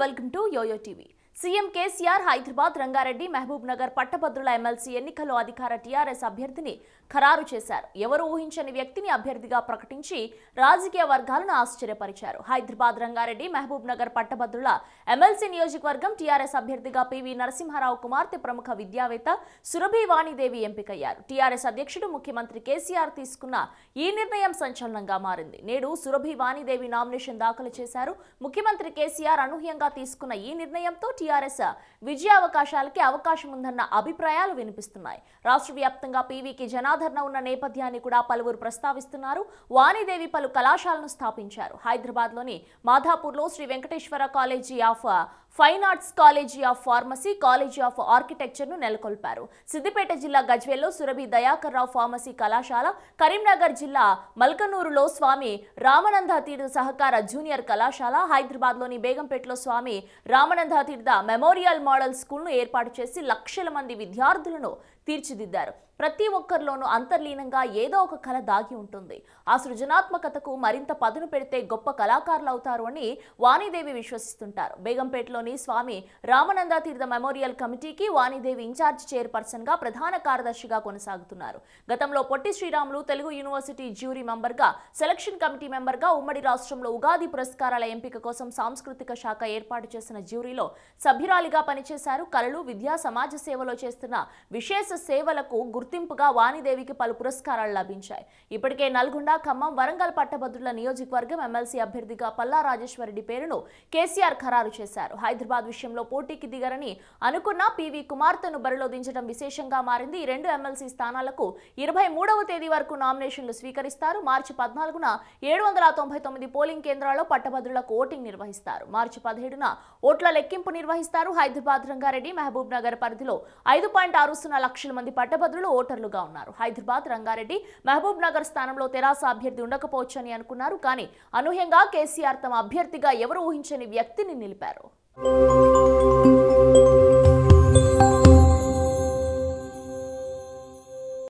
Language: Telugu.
welcome to YoYo TV. CM KCR Hyderabad Rangareddy Mahbubnagar పట్టభద్రుల ఎమ్మెల్సీ ఎన్నికల్లో అధికార టీఆర్ఎస్ అభ్యర్థిని ఖరారు చేశారు ఎవరు ఊహించని వ్యక్తిని అభ్యర్థిగా ప్రకటించి రాజకీయ వర్గాలను ఆశ్చర్యపరిచారు హైదరాబాద్ రంగారెడ్డి మహబూబ్ నగర్ పట్టభద్రుల ఎమ్మెల్సీ నియోజకవర్గం టీఆర్ఎస్ అభ్యర్థిగా పివి నరసింహారావు కుమార్తె ప్రముఖ విద్యావేత్త సురభి వాణిదేవి ఎంపికయ్యారు టీఆర్ఎస్ అధ్యక్షుడు ముఖ్యమంత్రి కేసీఆర్ తీసుకున్న ఈ నిర్ణయం సంచలనంగా మారింది నేడు సురభి వాణిదేవి నామినేషన్ దాఖలు చేశారు ముఖ్యమంత్రి కేసీఆర్ అనూహ్యంగా తీసుకున్న ఈ నిర్ణయంతో టీఆర్ టీఆర్ఎస్ విజయావకాశాలకి అవకాశం ఉందన్న అభిప్రాయాలు వినిపిస్తున్నాయి రాష్ట్ర వ్యాప్తంగా పీవీకి జనాదరణ ఉన్న నేపథ్యాన్ని కూడా పలువురు ప్రస్తావిస్తున్నారు వాణిదేవి పలు కళాశాలను స్థాపించారు హైదరాబాద్ లోని మాధాపూర్లో Sri Venkateswara college of fine arts college of pharmacy college of ఆర్కిటెక్చర్ను నెలకొల్పారు సిద్దిపేట జిల్లా గజ్వేల్లో సురభి దయాకర్ రావు ఫార్మసీ కళాశాల కరీంనగర్ జిల్లా మల్కనూరులో స్వామి రామనంద తీర్థ సహకార జూనియర్ కళాశాల హైదరాబాద్లోని బేగంపేటలో స్వామి రామనంద తీర్థ మెమోరియల్ మోడల్ స్కూల్ ను ఏర్పాటు చేసి లక్షల మంది విద్యార్థులను తీర్చిదిద్దారు ప్రతి ఒక్కరిలోనూ అంతర్లీనంగా ఏదో ఒక కళ దాగి ఉంటుంది ఆ సృజనాత్మకతకు మరింత పదును పెడితే గొప్ప కళాకారులు అవుతారు అని వాణిదేవి విశ్వసిస్తుంటారు బేగంపేటలోని స్వామి రామానంద తీర్థ మెమోరియల్ కమిటీకి వాణిదేవి ఇన్ఛార్జ్ చైర్పర్సన్గా ప్రధాన కార్యదర్శిగా కొనసాగుతున్నారు గతంలో పొట్టి శ్రీరాములు తెలుగు యూనివర్సిటీ జ్యూరీ మెంబర్గా సెలక్షన్ కమిటీ మెంబర్గా ఉమ్మడి రాష్ట్రంలో ఉగాది పురస్కారాల ఎంపిక కోసం సాంస్కృతిక శాఖ ఏర్పాటు చేసిన జ్యూరీలో సభ్యురాలిగా పనిచేశారు కళలు విద్యా సమాజ సేవలో చేస్తున్న విశేష సేవలకు గుర్తు గుర్తింపుగా వాణిదేవికి పలు పురస్కారాలు లభించాయి ఇప్పటికే నల్గొండ ఖమ్మం వరంగల్ పట్టభద్రుల నియోజకవర్గం ఎమ్మెల్సీ అభ్యర్థిగా పల్లా రాజేశ్వరరెడ్డి పేరును కేసీఆర్ ఖరారు చేశారు హైదరాబాద్ విషయంలో పోటీకి దిగరని అనుకున్న పివి కుమార్తెను బరిలో దించడం విశేషంగా మారింది ఈ రెండు ఎమ్మెల్సీ స్థానాలకు ఇరవై మూడవ తేదీ వరకు నామినేషన్లు స్వీకరిస్తారు మార్చి పద్నాలుగున ఏడు వందల తొంభై తొమ్మిది పోలింగ్ కేంద్రాల్లో పట్టభద్రులకు ఓటింగ్ నిర్వహిస్తారు మార్చి పదిహేడున ఓట్ల లెక్కింపు నిర్వహిస్తారు హైదరాబాద్ రంగారెడ్డి మహబూబ్ నగర్ పరిధిలో ఐదు పాయింట్ ఆరు సున్నా లక్షల మంది పట్టభద్రులు ఓటర్లుగా ఉన్నారు హైదరాబాద్ రంగారెడ్డి మహబూబ్ నగర్ స్థానంలో తెరాస అభ్యర్థి ఉండకపోవచ్చని అనుకున్నారు కానీ అనూహ్యంగా కేసీఆర్ తమ అభ్యర్థిగా ఎవరు ఊహించని వ్యక్తిని నిలిపారు